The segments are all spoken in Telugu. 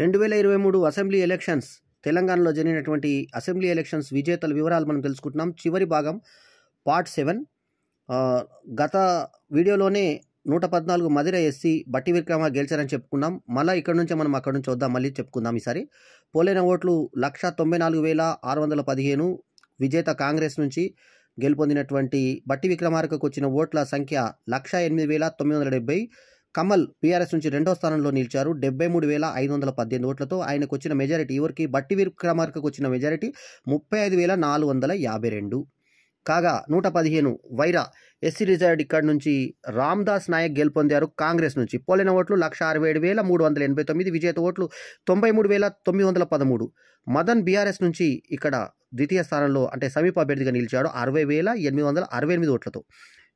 రెండు వేల ఇరవై మూడు అసెంబ్లీ ఎలక్షన్స్ తెలంగాణలో జరిగినటువంటి అసెంబ్లీ ఎలక్షన్స్ విజేతల వివరాలు మనం తెలుసుకుంటున్నాం చివరి భాగం పార్ట్ సెవెన్ గత వీడియోలోనే నూట పద్నాలుగు మదిర ఎస్సీ బట్టి విక్రమ గెలిచారని చెప్పుకున్నాం మళ్ళీ ఇక్కడ నుంచే మనం అక్కడ నుంచి వద్దాం మళ్ళీ చెప్పుకుందాం ఈసారి పోలైన ఓట్లు లక్ష తొంభై నాలుగు వేల ఆరు వందల పదిహేను విజేత కాంగ్రెస్ నుంచి గెలుపొందినటువంటి బట్టి విక్రమార్కకు వచ్చిన ఓట్ల సంఖ్య లక్ష ఎనిమిది వేల తొమ్మిది వందల డెబ్బై కమల్ పీఆర్ఎస్ నుంచి రెండో స్థానంలో నిలిచారు డెబ్బై మూడు వేల ఐదు వందల పద్దెనిమిది ఓట్లతో ఆయనకు వచ్చిన మెజారిటీ ఎవరికి బట్టి విక్రమార్కకు వచ్చిన మెజారిటీ ముప్పై ఐదు వేల నాలుగు వందల యాభై రెండు కాగా నూట పదిహేను వైరా ఎస్సీ రిజర్వ్డ్ ఇక్కడ నుంచి రామ్దాస్ నాయక్ గెలుపొందారు కాంగ్రెస్ నుంచి పోలిన ఓట్లు లక్ష అరవై ఏడు వేల మూడు వందల ఎనభై తొమ్మిది విజేత ఓట్లు తొంభై మూడు వేల తొమ్మిది వందల పదమూడు మదన్ బీఆర్ఎస్ నుంచి ఇక్కడ ద్వితీయ స్థానంలో అంటే సమీప అభ్యర్థిగా నిలిచాడు అరవై వేల ఎనిమిది వందల అరవై ఎనిమిది ఓట్లతో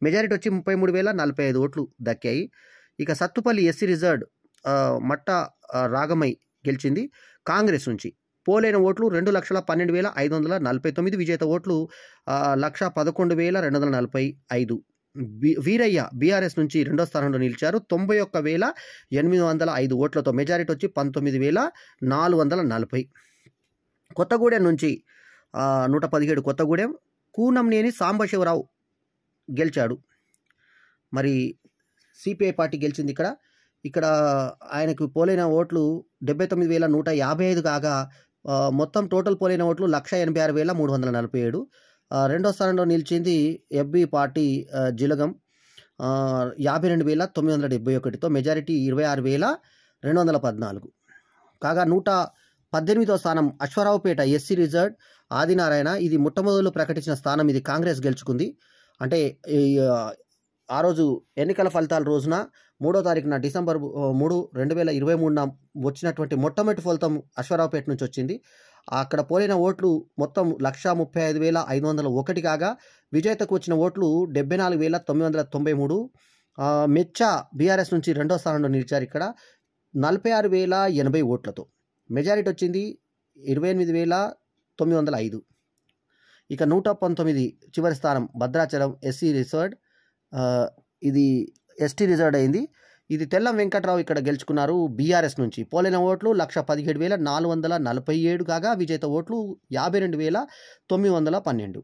మెజారిటీ వచ్చి ముప్పై మూడు వేల నలభై ఐదు ఓట్లు దక్కాయి ఇక సత్తుపల్లి ఎస్సీ రిజర్డ్ మట్ట రాగమై గెలిచింది కాంగ్రెస్ నుంచి పోలైన ఓట్లు రెండు లక్షల పన్నెండు వేల ఐదు వందల నలభై తొమ్మిది విజేత ఓట్లు లక్ష పదకొండు వేల రెండు వందల నలభై ఐదు వీరయ్య బీఆర్ఎస్ నుంచి రెండో స్థానంలో నిలిచారు తొంభై ఒక్క వేల ఎనిమిది వందల ఐదు ఓట్లతో మెజారిటీ వచ్చి పంతొమ్మిది వేల నాలుగు వందల నలభై కొత్తగూడెం నుంచి నూట పదిహేడు కొత్తగూడెం కూనంనేని సాంబశివరావు గెలిచాడు మరి సిపిఐ పార్టీ గెలిచింది ఇక్కడ ఇక్కడ ఆయనకు పోలైన ఓట్లు డెబ్బై తొమ్మిది వేల నూట యాభై ఐదు కాగా మొత్తం టోటల్ పోలైన ఓట్లు లక్ష ఎనభై ఆరు వేల మూడు వందల నలభై ఏడు రెండో స్థానంలో నిలిచింది ఎఫ్బి పార్టీ జిలగం యాభై రెండు వేల తొమ్మిది వందల డెబ్బై ఒకటితో మెజారిటీ ఇరవై ఆరు వేల రెండు వందల పద్నాలుగు కాగా నూట పద్దెనిమిదో స్థానం అశ్వరావుపేట ఎస్సీ రిజర్వ్ ఆదినారాయణ ఇది మొట్టమొదలు ప్రకటించిన స్థానం ఇది కాంగ్రెస్ గెలుచుకుంది అంటే ఆ రోజు ఎన్నికల ఫలితాల రోజున మూడో తారీఖున డిసెంబర్ మూడు రెండు వేల ఇరవై మూడున వచ్చినటువంటి మొట్టమొదటి ఫలితం అశ్వరావుపేట నుంచి వచ్చింది అక్కడ పోలిన ఓట్లు మొత్తం లక్ష ముప్పై ఐదు వేల ఐదు వందల ఒకటి కాగా విజేతకు వచ్చిన ఓట్లు డెబ్బై నాలుగు వేల తొమ్మిది వందల తొంభై మూడు మెచ్చ బీఆర్ఎస్ నుంచి రెండో స్థానంలో నిలిచారు ఇక్కడ నలభై ఆరు వేల ఎనభై ఓట్లతో మెజారిటీ వచ్చింది ఇరవై ఎనిమిది వేల తొమ్మిది వందల ఐదు ఇక నూట పంతొమ్మిది చివరి స్థానం భద్రాచలం ఎస్సీ రిసార్ట్ ఇది ఎస్టీ రిజర్వ్ అయింది ఇది తెల్లం వెంకట్రావు ఇక్కడ గెలుచుకున్నారు బీఆర్ఎస్ నుంచి పోలైన ఓట్లు లక్ష పదిహేడు వేల నాలుగు వందల నలభై ఏడు కాగా విజేత ఓట్లు యాభై రెండు వేల తొమ్మిది వందల పన్నెండు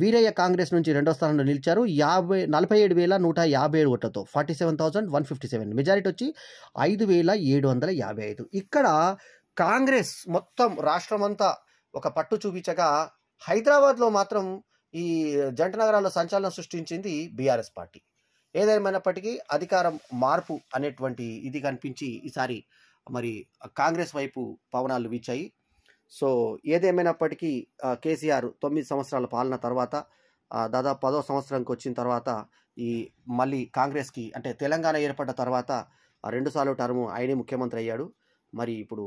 వీరయ్య కాంగ్రెస్ నుంచి రెండో స్థానంలో నిలిచారు యాభై నలభై ఏడు వేల నూట యాభై ఏడు ఓట్లతో forty seven thousand one fifty seven majority వచ్చి ఐదు వేల ఏడు వందల యాభై ఐదు ఇక్కడ కాంగ్రెస్ మొత్తం రాష్ట్రమంతా ఒక పట్టు చూపించగా హైదరాబాద్లో మాత్రం ఈ జంట నగరాల్లో సంచలనం సృష్టించింది బీఆర్ఎస్ పార్టీ ఏదేమైనప్పటికీ అధికారం మార్పు అనేటువంటి ఇది కనిపించి ఈసారి మరి కాంగ్రెస్ వైపు పవనాలు వీచాయి సో ఏదేమైనప్పటికీ కేసీఆర్ తొమ్మిది సంవత్సరాల పాలన తర్వాత దాదాపు పదో సంవత్సరంకి వచ్చిన తర్వాత ఈ మళ్ళీ కాంగ్రెస్కి అంటే తెలంగాణ ఏర్పడ్డ తర్వాత రెండుసార్లు టర్ము ఆయనే ముఖ్యమంత్రి అయ్యాడు మరి ఇప్పుడు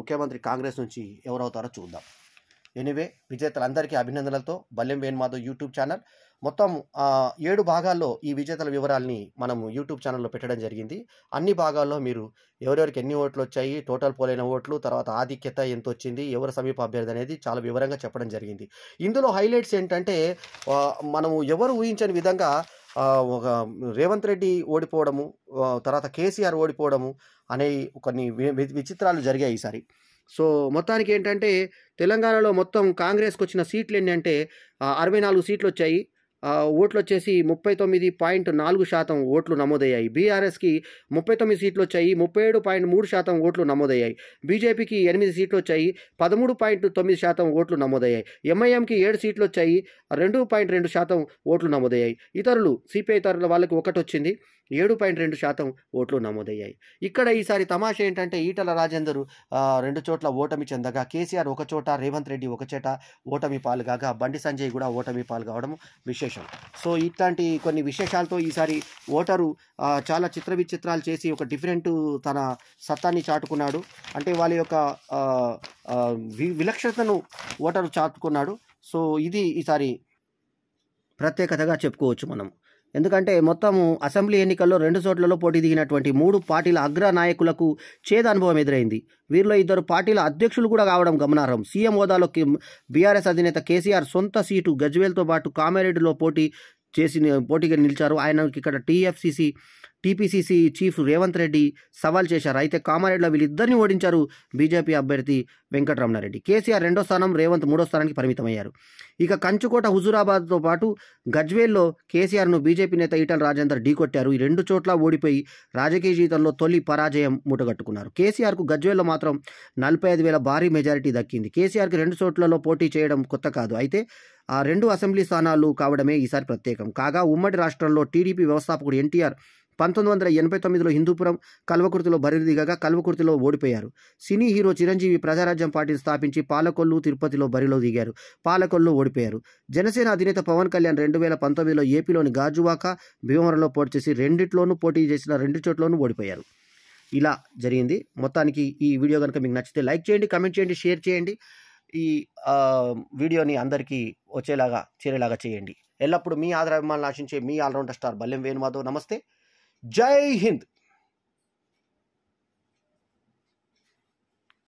ముఖ్యమంత్రి కాంగ్రెస్ నుంచి ఎవరవుతారో చూద్దాం ఎనివే విజేతలందరికీ అభినందనలతో బల్లెం వేణుమాధవ్ యూట్యూబ్ ఛానల్ మొత్తం ఏడు భాగాల్లో ఈ విజేతల వివరాలని మనం యూట్యూబ్ ఛానల్లో పెట్టడం జరిగింది అన్ని భాగాల్లో మీరు ఎవరెవరికి ఎన్ని ఓట్లు వచ్చాయి టోటల్ పోలైన ఓట్లు తర్వాత ఆధిక్యత ఎంత వచ్చింది ఎవరు సమీప అభ్యర్థి అనేది చాలా వివరంగా చెప్పడం జరిగింది ఇందులో హైలైట్స్ ఏంటంటే మనము ఎవరు ఊహించని విధంగా ఒక రేవంత్ రెడ్డి ఓడిపోవడము తర్వాత కేసీఆర్ ఓడిపోవడము అనే కొన్ని విచిత్రాలు జరిగాయి ఈసారి సో మొత్తానికి ఏంటంటే తెలంగాణలో మొత్తం కాంగ్రెస్కి వచ్చిన సీట్లు ఏంటంటే అరవై నాలుగు సీట్లు వచ్చాయి ఓట్లు వచ్చేసి ముప్పై తొమ్మిది పాయింట్ నాలుగు శాతం ఓట్లు నమోదయ్యాయి బీఆర్ఎస్కి ముప్పై తొమ్మిది సీట్లు వచ్చాయి ముప్పై ఏడు పాయింట్ మూడు శాతం ఓట్లు నమోదయ్యాయి బీజేపీకి ఎనిమిది సీట్లు వచ్చాయి పదమూడు పాయింట్ తొమ్మిది శాతం ఓట్లు నమోదయ్యాయి ఎంఐఎంకి ఏడు సీట్లు వచ్చాయి రెండు పాయింట్ రెండు శాతం ఓట్లు నమోదయ్యాయి ఇతరులు సిపిఐ ఇతరుల వాళ్ళకి ఒకటి వచ్చింది ఏడు పాయింట్ రెండు శాతం ఓట్లు నమోదయ్యాయి ఇక్కడ ఈసారి తమాషా ఏంటంటే ఈటల రాజేందర్ రెండు చోట్ల ఓటమి చెందగా కేసీఆర్ ఒక చోట రేవంత్ రెడ్డి ఒక చోట ఓటమి పాలు కాగా బండి సంజయ్ కూడా ఓటమి పాలు కావడం విశేషం సో ఇట్లాంటి కొన్ని విశేషాలతో ఈసారి ఓటరు చాలా చిత్ర విచిత్రాలు చేసి ఒక డిఫరెంట్ తన సత్తాన్ని చాటుకున్నాడు అంటే వాళ్ళ యొక్క విలక్షణతను ఓటరు చాటుకున్నాడు సో ఇది ఈసారి ప్రత్యేకతగా చెప్పుకోవచ్చు మనం ఎందుకంటే మొత్తం అసెంబ్లీ ఎన్నికల్లో రెండు చోట్లలో పోటీ దిగినటువంటి మూడు పార్టీల అగ్ర నాయకులకు చేద అనుభవం ఎదురైంది వీరిలో ఇద్దరు పార్టీల అధ్యక్షులు కూడా కావడం గమనార్హం సీఎం హోదాలో బీఆర్ఎస్ అధినేత కేసీఆర్ సొంత సీటు గజ్వేల్తో పాటు కామారెడ్డిలో పోటీ చేసి పోటీగా నిలిచారు ఆయనకి ఇక్కడ TFCC TPCC chief Revanth Reddy సవాల్ చేశారు అయితే కామారెడ్డిలో వీళ్ళిద్దరిని ఓడించారు బీజేపీ అభ్యర్థి వెంకటరమణారెడ్డి కేసీఆర్ రెండో స్థానం రేవంత్ మూడో స్థానానికి పరిమితమయ్యారు ఇక కంచుకోట హుజూరాబాద్తో పాటు గజ్వేల్లో కేసీఆర్ను బీజేపీ నేత ఈటల రాజేందర్ ఢీకొట్టారు ఈ రెండు చోట్ల ఓడిపోయి రాజకీయ జీవితంలో తొలి పరాజయం మూటగట్టుకున్నారు కేసీఆర్కు గజ్వేల్లో మాత్రం నలభై ఐదు వేల భారీ మెజారిటీ దక్కింది కేసీఆర్కి రెండు చోట్లలో పోటీ చేయడం కొత్త కాదు అయితే ఆ రెండు అసెంబ్లీ స్థానాలు కావడమే ఈసారి ప్రత్యేకం కాగా ఉమ్మడి రాష్ట్రంలో టీడీపీ వ్యవస్థాపకుడు ఎన్టీఆర్ పంతొమ్మిది వందల ఎనభై తొమ్మిదిలో హిందూపురం కల్వకుర్తిలో బరి దిగగా కల్వకుర్తిలో ఓడిపోయారు సినీ హీరో చిరంజీవి ప్రజారాజ్యం పార్టీని స్థాపించి పాలకొల్లు తిరుపతిలో బరిలో దిగారు పాలకొల్లు ఓడిపోయారు జనసేన అధినేత పవన్ కళ్యాణ్ రెండు వేల పంతొమ్మిదిలో ఏపీలోని గాజువాక భీమవరంలో పోటీ చేసి రెండిట్లోనూ పోటీ చేసిన రెండు చోట్లోనూ ఓడిపోయారు ఇలా జరిగింది మొత్తానికి ఈ వీడియో కనుక మీకు నచ్చితే లైక్ చేయండి కమెంట్ చేయండి షేర్ చేయండి ఈ వీడియోని అందరికీ వచ్చేలాగా చేరేలాగా చేయండి ఎల్లప్పుడూ మీ ఆదరాభిమానులు ఆశించే మీ ఆల్రౌండర్ స్టార్ బల్లెం వేణుమాధవ్ నమస్తే जय हिंद